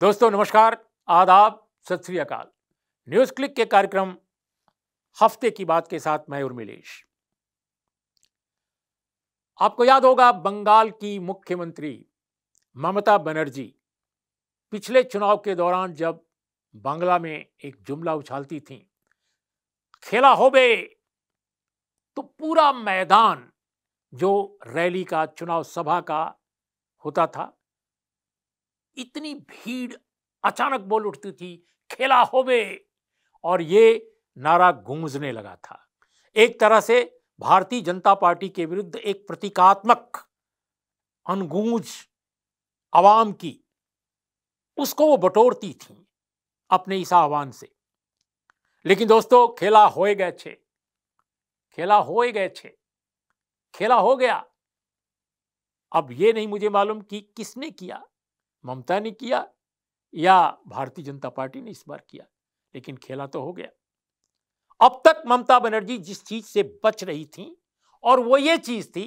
दोस्तों नमस्कार आदाब सत श्री अकाल न्यूज़ क्लिक के कार्यक्रम हफ्ते की बात के साथ मैं उर्मिलेश आपको याद होगा बंगाल की मुख्यमंत्री ममता बनर्जी पिछले चुनाव के दौरान जब बांग्ला में एक जुमला उछालती थी खेला हो बे तो पूरा मैदान जो रैली का चुनाव सभा का होता था इतनी भीड़ अचानक बोल उठती थी खेला होवे और ये नारा गूंजने लगा था एक तरह से भारतीय जनता पार्टी के विरुद्ध एक प्रतीकात्मक अनगूंज आवाम की उसको वो बटोरती थी अपने इस आह्वान से लेकिन दोस्तों खेला होए गए छे खेला होए गए छे खेला हो गया अब ये नहीं मुझे मालूम कि किसने किया ममता ने किया या भारतीय जनता पार्टी ने इस बार किया लेकिन खेला तो हो गया अब तक ममता बनर्जी जिस चीज से बच रही थी और वो ये चीज थी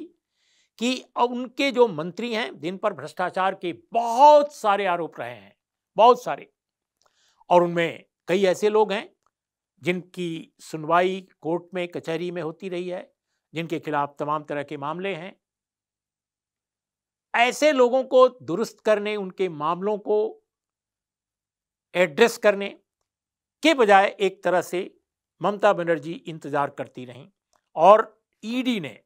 कि उनके जो मंत्री हैं दिन पर भ्रष्टाचार के बहुत सारे आरोप रहे हैं बहुत सारे और उनमें कई ऐसे लोग हैं जिनकी सुनवाई कोर्ट में कचहरी में होती रही है जिनके खिलाफ तमाम तरह के मामले हैं ऐसे लोगों को दुरुस्त करने उनके मामलों को एड्रेस करने के बजाय एक तरह से ममता बनर्जी इंतजार करती रहीं और ईडी ने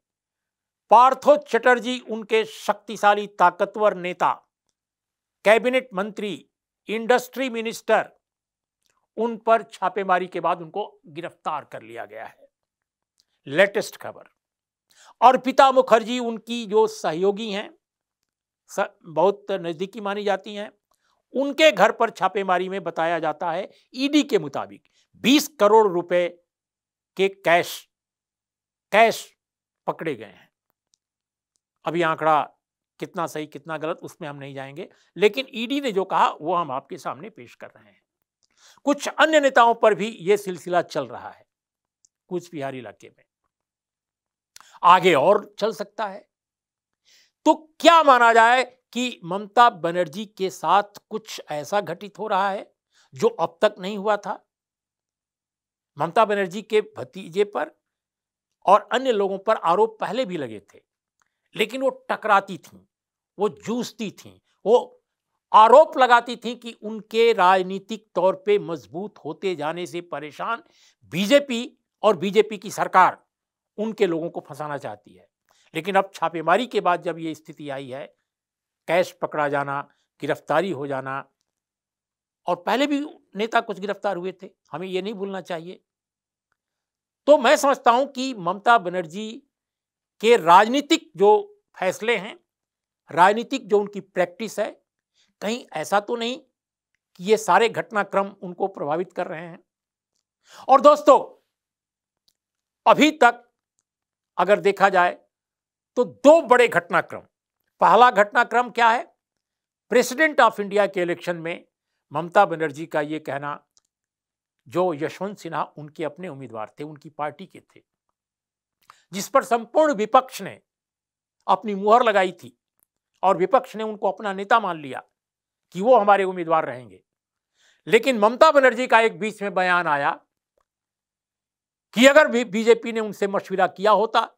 पार्थो चटर्जी उनके शक्तिशाली ताकतवर नेता कैबिनेट मंत्री इंडस्ट्री मिनिस्टर उन पर छापेमारी के बाद उनको गिरफ्तार कर लिया गया है लेटेस्ट खबर और पिता मुखर्जी उनकी जो सहयोगी हैं बहुत नज़दीकी मानी जाती हैं उनके घर पर छापेमारी में बताया जाता है ईडी के मुताबिक 20 करोड़ रुपए के कैश कैश पकड़े गए हैं अभी आंकड़ा कितना सही कितना गलत उसमें हम नहीं जाएंगे लेकिन ईडी ने जो कहा वो हम आपके सामने पेश कर रहे हैं कुछ अन्य नेताओं पर भी यह सिलसिला चल रहा है कुछ बिहार इलाके में आगे और चल सकता है तो क्या माना जाए कि ममता बनर्जी के साथ कुछ ऐसा घटित हो रहा है जो अब तक नहीं हुआ था ममता बनर्जी के भतीजे पर और अन्य लोगों पर आरोप पहले भी लगे थे लेकिन वो टकराती थी वो जूझती थी वो आरोप लगाती थी कि उनके राजनीतिक तौर पे मजबूत होते जाने से परेशान बीजेपी और बीजेपी की सरकार उनके लोगों को फंसाना चाहती है लेकिन अब छापेमारी के बाद जब ये स्थिति आई है कैश पकड़ा जाना गिरफ्तारी हो जाना और पहले भी नेता कुछ गिरफ्तार हुए थे हमें ये नहीं भूलना चाहिए तो मैं समझता हूं कि ममता बनर्जी के राजनीतिक जो फैसले हैं राजनीतिक जो उनकी प्रैक्टिस है कहीं ऐसा तो नहीं कि ये सारे घटनाक्रम उनको प्रभावित कर रहे हैं और दोस्तों अभी तक अगर देखा जाए तो दो बड़े घटनाक्रम पहला घटनाक्रम क्या है प्रेसिडेंट ऑफ इंडिया के इलेक्शन में ममता बनर्जी का ये कहना जो यशवंत सिन्हा उनके अपने उम्मीदवार थे उनकी पार्टी के थे जिस पर संपूर्ण विपक्ष ने अपनी मुहर लगाई थी और विपक्ष ने उनको अपना नेता मान लिया कि वो हमारे उम्मीदवार रहेंगे लेकिन ममता बनर्जी का एक बीच में बयान आया कि अगर बीजेपी ने उनसे मशविरा किया होता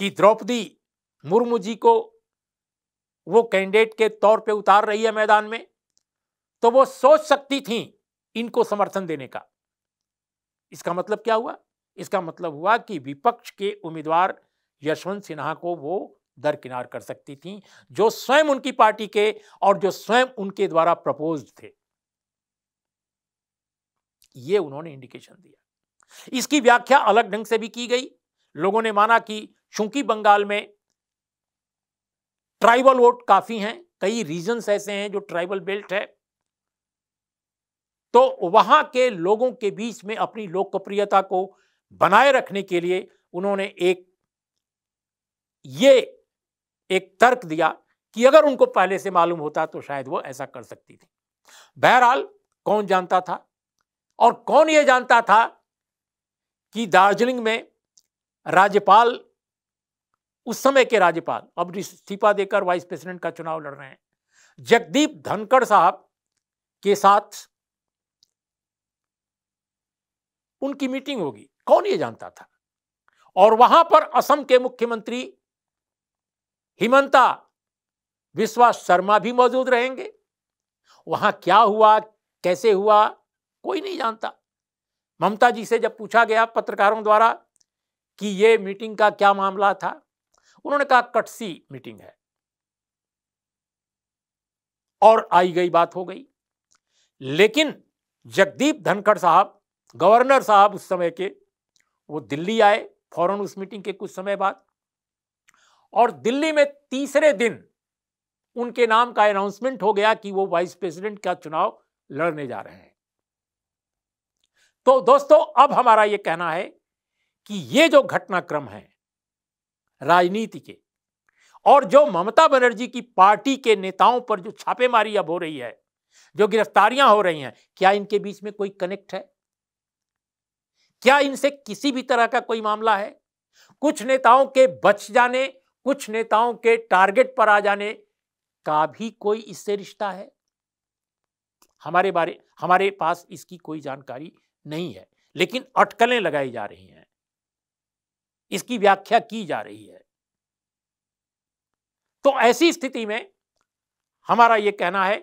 कि द्रौपदी मुर्मू जी को वो कैंडिडेट के तौर पे उतार रही है मैदान में तो वो सोच सकती थी इनको समर्थन देने का इसका मतलब क्या हुआ इसका मतलब हुआ कि विपक्ष के उम्मीदवार यशवंत सिन्हा को वो दरकिनार कर सकती थी जो स्वयं उनकी पार्टी के और जो स्वयं उनके द्वारा प्रपोज थे ये उन्होंने इंडिकेशन दिया इसकी व्याख्या अलग ढंग से भी की गई लोगों ने माना कि चूंकि बंगाल में ट्राइबल वोट काफ़ी हैं कई रीजन्स ऐसे हैं जो ट्राइबल बेल्ट है तो वहां के लोगों के बीच में अपनी लोकप्रियता को बनाए रखने के लिए उन्होंने एक ये एक तर्क दिया कि अगर उनको पहले से मालूम होता तो शायद वो ऐसा कर सकती थी बहरहाल कौन जानता था और कौन ये जानता था कि दार्जिलिंग में राज्यपाल उस समय के राज्यपाल अब इस्तीफा देकर वाइस प्रेसिडेंट का चुनाव लड़ रहे हैं जगदीप धनखड़ साहब के साथ उनकी मीटिंग होगी कौन ये जानता था और वहां पर असम के मुख्यमंत्री हिमंता विश्वास शर्मा भी मौजूद रहेंगे वहां क्या हुआ कैसे हुआ कोई नहीं जानता ममता जी से जब पूछा गया पत्रकारों द्वारा कि ये मीटिंग का क्या मामला था उन्होंने कहा कटसी मीटिंग है और आई गई बात हो गई लेकिन जगदीप धनखड़ साहब गवर्नर साहब उस समय के वो दिल्ली आए फौरन उस मीटिंग के कुछ समय बाद और दिल्ली में तीसरे दिन उनके नाम का अनाउंसमेंट हो गया कि वो वाइस प्रेसिडेंट का चुनाव लड़ने जा रहे हैं तो दोस्तों अब हमारा ये कहना है कि ये जो घटनाक्रम है राजनीति के और जो ममता बनर्जी की पार्टी के नेताओं पर जो छापेमारी अब हो रही है जो गिरफ्तारियां हो रही हैं क्या इनके बीच में कोई कनेक्ट है क्या इनसे किसी भी तरह का कोई मामला है कुछ नेताओं के बच जाने कुछ नेताओं के टारगेट पर आ जाने का भी कोई इससे रिश्ता है हमारे बारे हमारे पास इसकी कोई जानकारी नहीं है लेकिन अटकलें लगाई जा रही हैं इसकी व्याख्या की जा रही है तो ऐसी स्थिति में हमारा यह कहना है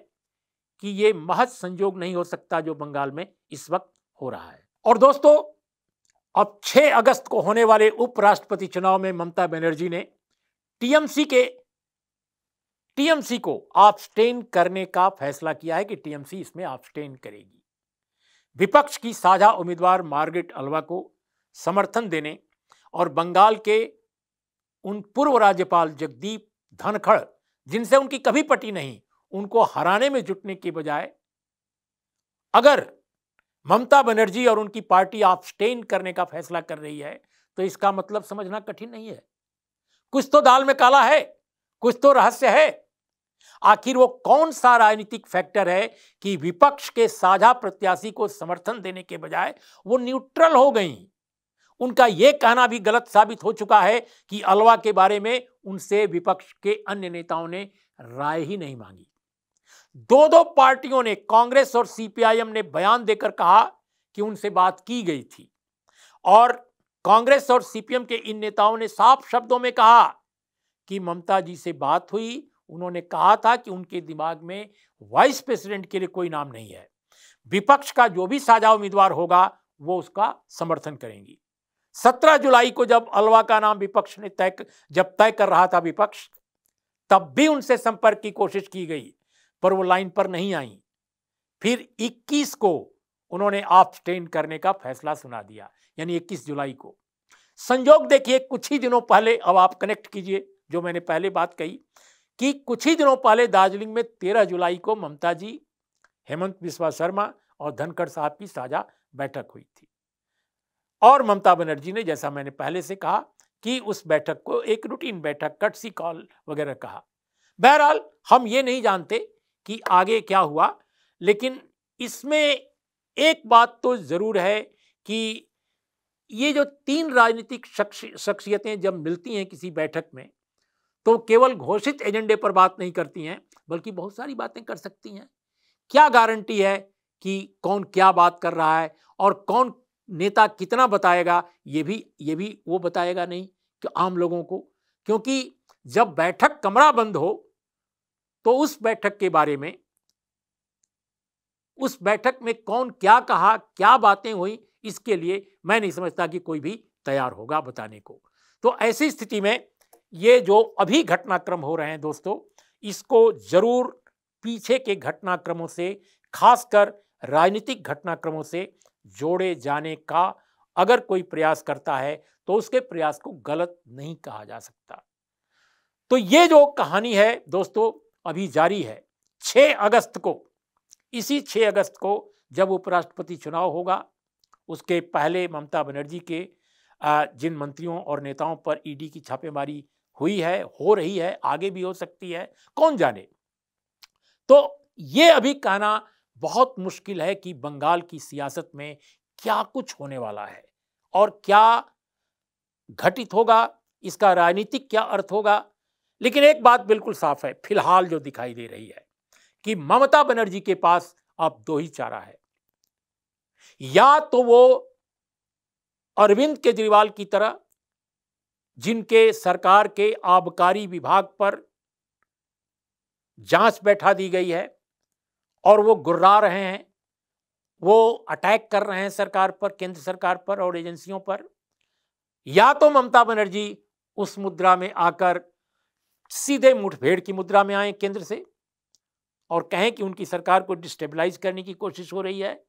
कि यह महज संजोग नहीं हो सकता जो बंगाल में इस वक्त हो रहा है और दोस्तों अब 6 अगस्त को होने वाले उपराष्ट्रपति चुनाव में ममता बनर्जी ने टीएमसी के टीएमसी को ऑब्स्टेन करने का फैसला किया है कि टीएमसी इसमें ऑब्स्टेन करेगी विपक्ष की साझा उम्मीदवार मार्गेट अलवा को समर्थन देने और बंगाल के उन पूर्व राज्यपाल जगदीप धनखड़ जिनसे उनकी कभी पटी नहीं उनको हराने में जुटने के बजाय अगर ममता बनर्जी और उनकी पार्टी स्टेन करने का फैसला कर रही है तो इसका मतलब समझना कठिन नहीं है कुछ तो दाल में काला है कुछ तो रहस्य है आखिर वो कौन सा राजनीतिक फैक्टर है कि विपक्ष के साझा प्रत्याशी को समर्थन देने के बजाय वो न्यूट्रल हो गई उनका यह कहना भी गलत साबित हो चुका है कि अलवा के बारे में उनसे विपक्ष के अन्य नेताओं ने राय ही नहीं मांगी दो दो पार्टियों ने कांग्रेस और सीपीआईएम ने बयान देकर कहा कि उनसे बात की गई थी और कांग्रेस और सीपीएम के इन नेताओं ने साफ शब्दों में कहा कि ममता जी से बात हुई उन्होंने कहा था कि उनके दिमाग में वाइस प्रेसिडेंट के लिए कोई नाम नहीं है विपक्ष का जो भी साझा उम्मीदवार होगा वो उसका समर्थन करेंगी सत्रह जुलाई को जब अलवा का नाम विपक्ष ने तय जब तय कर रहा था विपक्ष तब भी उनसे संपर्क की कोशिश की गई पर वो लाइन पर नहीं आई फिर 21 को उन्होंने ऑब्स्टेन करने का फैसला सुना दिया यानी 21 जुलाई को संजोग देखिए कुछ ही दिनों पहले अब आप कनेक्ट कीजिए जो मैंने पहले बात कही कि कुछ ही दिनों पहले दार्जिलिंग में 13 जुलाई को ममता जी हेमंत बिस्वा शर्मा और धनखड़ साहब की साझा बैठक हुई थी और ममता बनर्जी ने जैसा मैंने पहले से कहा कि उस बैठक को एक रूटीन बैठक कट सी कॉल वगैरह कहा बहरहाल हम ये नहीं जानते कि आगे क्या हुआ लेकिन इसमें एक बात तो ज़रूर है कि ये जो तीन राजनीतिक शख्सियतें जब मिलती हैं किसी बैठक में तो केवल घोषित एजेंडे पर बात नहीं करती हैं बल्कि बहुत सारी बातें कर सकती हैं क्या गारंटी है कि कौन क्या बात कर रहा है और कौन नेता कितना बताएगा ये भी ये भी वो बताएगा नहीं कि आम लोगों को क्योंकि जब बैठक कमरा बंद हो तो उस बैठक के बारे में उस बैठक में कौन क्या कहा क्या बातें हुई इसके लिए मैं नहीं समझता कि कोई भी तैयार होगा बताने को तो ऐसी स्थिति में ये जो अभी घटनाक्रम हो रहे हैं दोस्तों इसको जरूर पीछे के घटनाक्रमों से खासकर राजनीतिक घटनाक्रमों से जोड़े जाने का अगर कोई प्रयास करता है तो उसके प्रयास को गलत नहीं कहा जा सकता तो ये जो कहानी है दोस्तों अभी जारी है 6 अगस्त को इसी 6 अगस्त को जब उपराष्ट्रपति चुनाव होगा उसके पहले ममता बनर्जी के जिन मंत्रियों और नेताओं पर ईडी की छापेमारी हुई है हो रही है आगे भी हो सकती है कौन जाने तो ये अभी कहना बहुत मुश्किल है कि बंगाल की सियासत में क्या कुछ होने वाला है और क्या घटित होगा इसका राजनीतिक क्या अर्थ होगा लेकिन एक बात बिल्कुल साफ है फिलहाल जो दिखाई दे रही है कि ममता बनर्जी के पास अब दो ही चारा है या तो वो अरविंद केजरीवाल की तरह जिनके सरकार के आबकारी विभाग पर जांच बैठा दी गई है और वो गुर्रा रहे हैं वो अटैक कर रहे हैं सरकार पर केंद्र सरकार पर और एजेंसियों पर या तो ममता बनर्जी उस मुद्रा में आकर सीधे मुठभेड़ की मुद्रा में आए केंद्र से और कहें कि उनकी सरकार को डिस्टेबलाइज करने की कोशिश हो रही है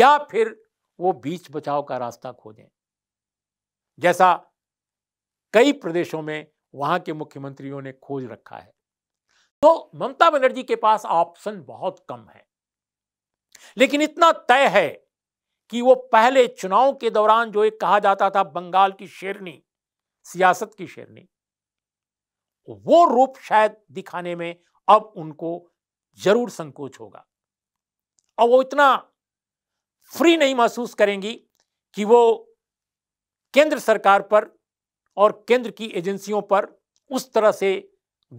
या फिर वो बीच बचाव का रास्ता खोजें जैसा कई प्रदेशों में वहां के मुख्यमंत्रियों ने खोज रखा है तो ममता बनर्जी के पास ऑप्शन बहुत कम है लेकिन इतना तय है कि वो पहले चुनाव के दौरान जो एक कहा जाता था बंगाल की शेरनी सियासत की शेरनी वो रूप शायद दिखाने में अब उनको जरूर संकोच होगा और वो इतना फ्री नहीं महसूस करेंगी कि वो केंद्र सरकार पर और केंद्र की एजेंसियों पर उस तरह से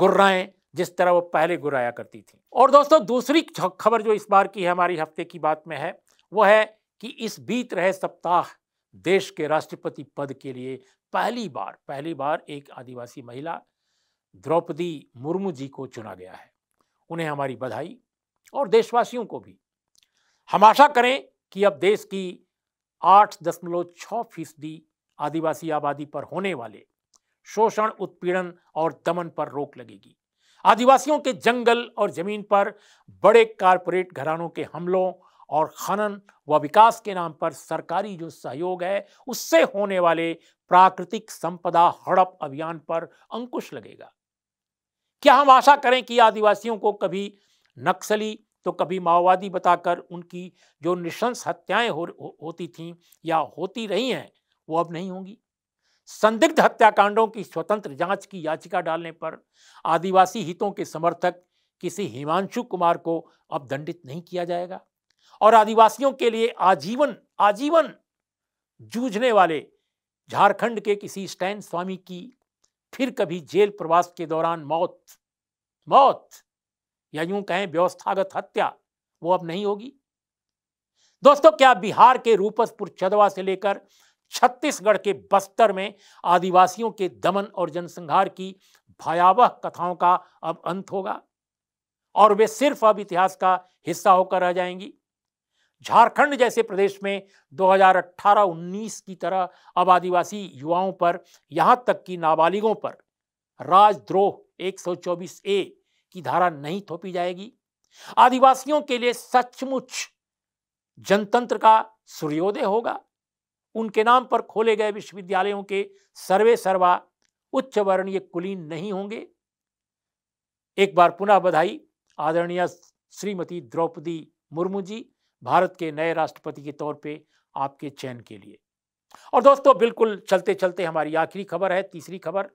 गुर्राएं जिस तरह वो पहले गुराया करती थी और दोस्तों दूसरी खबर जो इस बार की है हमारी हफ्ते की बात में है वो है कि इस बीत रहे सप्ताह देश के राष्ट्रपति पद के लिए पहली बार पहली बार एक आदिवासी महिला द्रौपदी मुर्मू जी को चुना गया है उन्हें हमारी बधाई और देशवासियों को भी हम आशा करें कि अब देश की आठ दशमलव छः फीसदी आदिवासी आबादी पर होने वाले शोषण उत्पीड़न और दमन पर रोक लगेगी आदिवासियों के जंगल और ज़मीन पर बड़े कारपोरेट घरानों के हमलों और खनन व विकास के नाम पर सरकारी जो सहयोग है उससे होने वाले प्राकृतिक संपदा हड़प अभियान पर अंकुश लगेगा क्या हम आशा करें कि आदिवासियों को कभी नक्सली तो कभी माओवादी बताकर उनकी जो निशंस हत्याएं हो, हो, होती थीं या होती रही हैं वो अब नहीं होंगी संदिग्ध हत्याकांडों की स्वतंत्र जांच की याचिका डालने पर आदिवासी हितों के समर्थक किसी हिमांशु कुमार को अब दंडित नहीं किया जाएगा और आदिवासियों के लिए आजीवन आजीवन जूझने वाले झारखंड के किसी स्टैन स्वामी की फिर कभी जेल प्रवास के दौरान मौत मौत या यूं कहें व्यवस्थागत हत्या वो अब नहीं होगी दोस्तों क्या बिहार के रूपसपुर चदवा से लेकर छत्तीसगढ़ के बस्तर में आदिवासियों के दमन और जनसंहार की भयावह कथाओं का अब अंत होगा और वे सिर्फ अब इतिहास का हिस्सा होकर रह जाएंगी झारखंड जैसे प्रदेश में 2018-19 की तरह अब आदिवासी युवाओं पर यहां तक कि नाबालिगों पर राजद्रोह 124 ए की धारा नहीं थोपी जाएगी आदिवासियों के लिए सचमुच जनतंत्र का सूर्योदय होगा उनके नाम पर खोले गए विश्वविद्यालयों के सर्वे सर्वा उच्च वर्णीय कुलीन नहीं होंगे एक बार पुनः बधाई आदरणीय श्रीमती द्रौपदी मुर्मू जी भारत के नए राष्ट्रपति के तौर पे आपके चयन के लिए और दोस्तों बिल्कुल चलते चलते हमारी आखिरी खबर है तीसरी खबर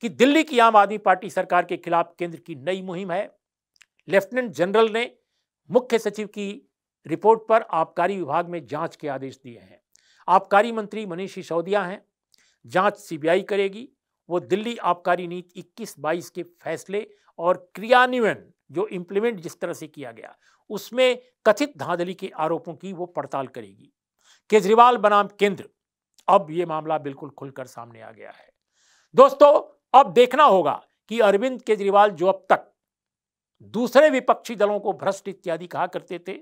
कि दिल्ली की आम आदमी पार्टी सरकार के खिलाफ केंद्र की नई मुहिम है लेफ्टिनेंट जनरल ने मुख्य सचिव की रिपोर्ट पर आबकारी विभाग में जांच के आदेश दिए हैं आबकारी मंत्री मनीष सिसोदिया हैं जांच सीबीआई करेगी वो दिल्ली आबकारी नीति इक्कीस बाईस के फैसले और क्रियान्वयन जो इम्प्लीमेंट जिस तरह से किया गया उसमें कथित धांधली के आरोपों की वो पड़ताल करेगी केजरीवाल बनाम केंद्र अब ये मामला बिल्कुल खुलकर सामने आ गया है दोस्तों अब देखना होगा कि अरविंद केजरीवाल जो अब तक दूसरे विपक्षी दलों को भ्रष्ट इत्यादि कहा करते थे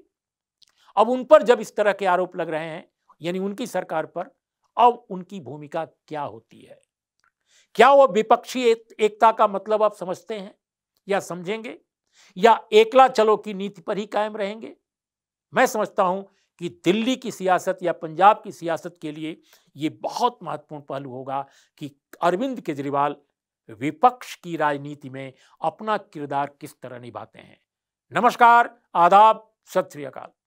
अब उन पर जब इस तरह के आरोप लग रहे हैं यानी उनकी सरकार पर अब उनकी भूमिका क्या होती है क्या वो विपक्षी एकता का मतलब आप समझते हैं या समझेंगे या एकला चलो की नीति पर ही कायम रहेंगे मैं समझता हूं कि दिल्ली की सियासत या पंजाब की सियासत के लिए ये बहुत महत्वपूर्ण पहलू होगा कि अरविंद केजरीवाल विपक्ष की राजनीति में अपना किरदार किस तरह निभाते हैं नमस्कार आदाब सत श्री अकाल